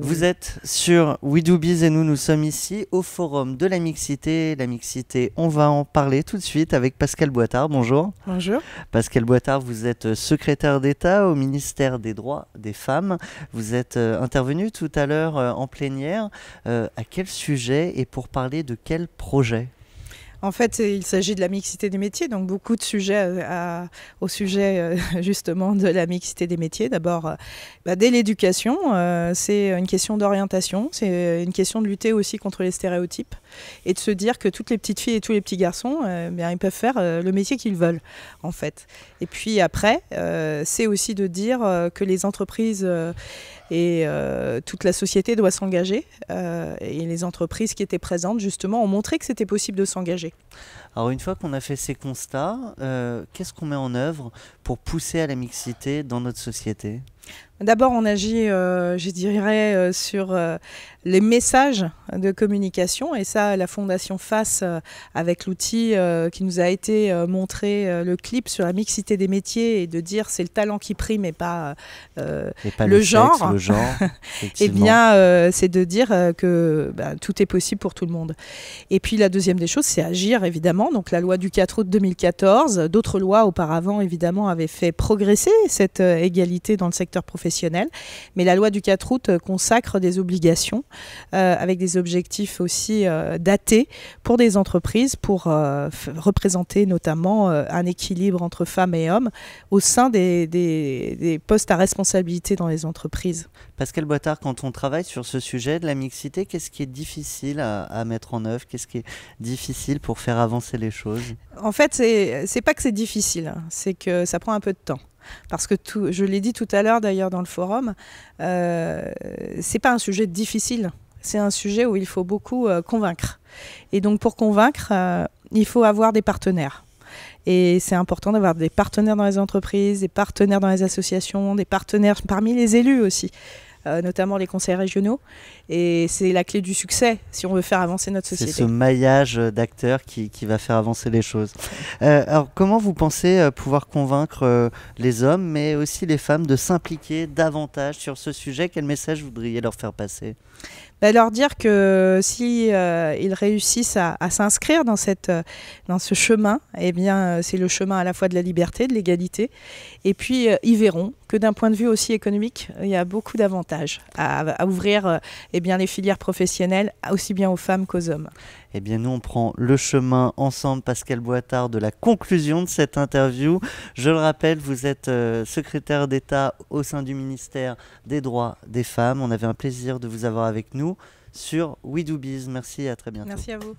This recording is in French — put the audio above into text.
Vous êtes sur We Do Biz et nous, nous sommes ici au Forum de la Mixité. La Mixité, on va en parler tout de suite avec Pascal Boitard. Bonjour. Bonjour. Pascal Boitard, vous êtes secrétaire d'État au ministère des Droits des Femmes. Vous êtes euh, intervenu tout à l'heure euh, en plénière. Euh, à quel sujet et pour parler de quel projet en fait, il s'agit de la mixité des métiers, donc beaucoup de sujets euh, au sujet euh, justement de la mixité des métiers. D'abord, euh, bah, dès l'éducation, c'est une question d'orientation, c'est une question de lutter aussi contre les stéréotypes et de se dire que toutes les petites filles et tous les petits garçons, euh, bien, ils peuvent faire euh, le métier qu'ils veulent, en fait. Et puis après, euh, c'est aussi de dire que les entreprises et toute la société doit s'engager. et les entreprises qui étaient présentes, justement, ont montré que c'était possible de s'engager. Alors une fois qu'on a fait ces constats, qu'est-ce qu'on met en œuvre pour pousser à la mixité dans notre société D'abord, on agit, euh, je dirais, euh, sur euh, les messages de communication. Et ça, la Fondation FACE, avec l'outil qui nous a été montré, le clip sur la mixité des métiers, et de dire c'est le talent qui prime et pas, le, genre. le genre eh bien, c'est de dire que bah, tout est possible pour tout le monde. Et puis, la deuxième des choses, c'est agir, évidemment. Donc, la loi du 4 août 2014, d'autres lois auparavant, évidemment, avaient fait progresser cette égalité dans le secteur professionnel mais la loi du 4 août euh, consacre des obligations euh, avec des objectifs aussi euh, datés pour des entreprises pour représenter notamment un équilibre entre femmes et hommes au sein des, des, postes à responsabilité dans les entreprises. Pascal Boitard, quand on travaille sur ce sujet de la mixité, qu'est-ce qui est difficile à, à mettre en œuvre Qu'est-ce qui est difficile pour faire avancer les choses En fait, c'est pas que c'est difficile, hein. c'est que ça prend un peu de temps. Parce que je l'ai dit tout à l'heure d'ailleurs dans le forum, euh, c'est pas un sujet difficile. C'est un sujet où il faut beaucoup euh, convaincre. Et donc pour convaincre, euh, il faut avoir des partenaires. Et c'est important d'avoir des partenaires dans les entreprises, des partenaires dans les associations, des partenaires parmi les élus aussi. Euh, notamment les conseils régionaux. Et c'est la clé du succès si on veut faire avancer notre société. C'est ce maillage d'acteurs qui, va faire avancer les choses. Euh, alors comment vous pensez euh, pouvoir convaincre les hommes, mais aussi les femmes, de s'impliquer davantage sur ce sujet Quel message voudriez vous leur faire passer bah, leur dire que si ils réussissent à, s'inscrire dans cette dans ce chemin, eh bien c'est le chemin à la fois de la liberté, de l'égalité, et puis ils verront que d'un point de vue aussi économique, il y a beaucoup d'avantages à, ouvrir eh bien, les filières professionnelles aussi bien aux femmes qu'aux hommes. Eh bien, nous, on prend le chemin ensemble, Pascal Boitard, de la conclusion de cette interview. Je le rappelle, vous êtes euh, secrétaire d'État au sein du ministère des Droits des Femmes. On avait un plaisir de vous avoir avec nous sur We Do Biz. Merci et à très bientôt. Merci à vous.